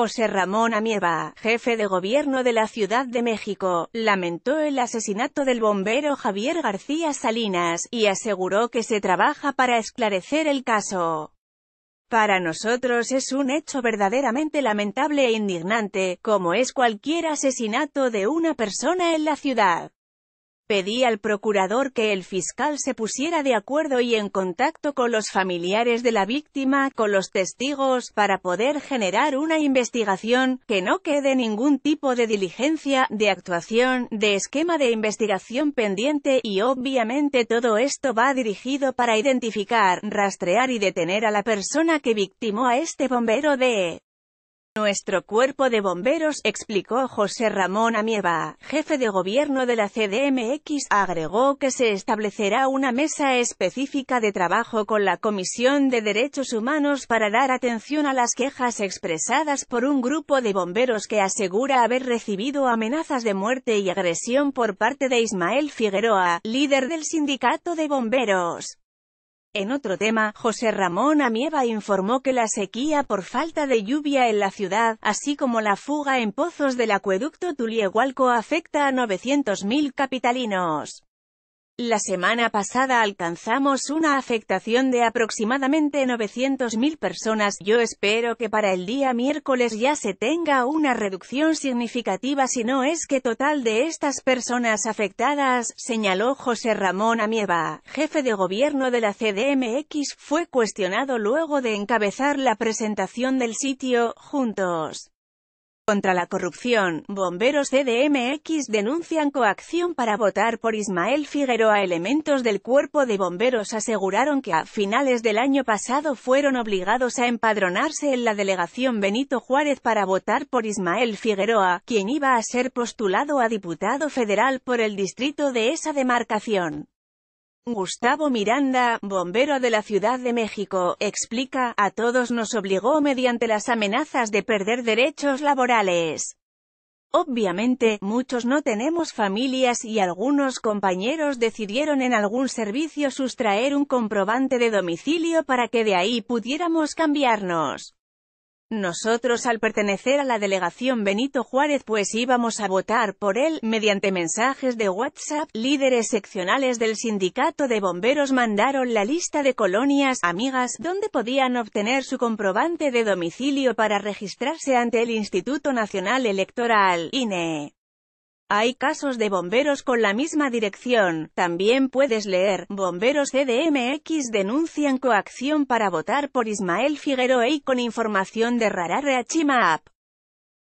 José Ramón Amieva, jefe de gobierno de la Ciudad de México, lamentó el asesinato del bombero Javier García Salinas, y aseguró que se trabaja para esclarecer el caso. Para nosotros es un hecho verdaderamente lamentable e indignante, como es cualquier asesinato de una persona en la ciudad. Pedí al procurador que el fiscal se pusiera de acuerdo y en contacto con los familiares de la víctima, con los testigos, para poder generar una investigación, que no quede ningún tipo de diligencia, de actuación, de esquema de investigación pendiente, y obviamente todo esto va dirigido para identificar, rastrear y detener a la persona que victimó a este bombero de... Nuestro cuerpo de bomberos, explicó José Ramón Amieva, jefe de gobierno de la CDMX, agregó que se establecerá una mesa específica de trabajo con la Comisión de Derechos Humanos para dar atención a las quejas expresadas por un grupo de bomberos que asegura haber recibido amenazas de muerte y agresión por parte de Ismael Figueroa, líder del sindicato de bomberos. En otro tema, José Ramón Amieva informó que la sequía por falta de lluvia en la ciudad, así como la fuga en pozos del acueducto Tuliehualco afecta a 900.000 capitalinos. La semana pasada alcanzamos una afectación de aproximadamente 900.000 personas, yo espero que para el día miércoles ya se tenga una reducción significativa si no es que total de estas personas afectadas, señaló José Ramón Amieva, jefe de gobierno de la CDMX, fue cuestionado luego de encabezar la presentación del sitio, Juntos. Contra la corrupción, bomberos CDMX denuncian coacción para votar por Ismael Figueroa. Elementos del cuerpo de bomberos aseguraron que a finales del año pasado fueron obligados a empadronarse en la delegación Benito Juárez para votar por Ismael Figueroa, quien iba a ser postulado a diputado federal por el distrito de esa demarcación. Gustavo Miranda, bombero de la Ciudad de México, explica, a todos nos obligó mediante las amenazas de perder derechos laborales. Obviamente, muchos no tenemos familias y algunos compañeros decidieron en algún servicio sustraer un comprobante de domicilio para que de ahí pudiéramos cambiarnos. Nosotros al pertenecer a la delegación Benito Juárez pues íbamos a votar por él, mediante mensajes de WhatsApp, líderes seccionales del sindicato de bomberos mandaron la lista de colonias, amigas, donde podían obtener su comprobante de domicilio para registrarse ante el Instituto Nacional Electoral, INE. Hay casos de bomberos con la misma dirección. También puedes leer, bomberos CDMX denuncian coacción para votar por Ismael Figueroa y con información de Rara App.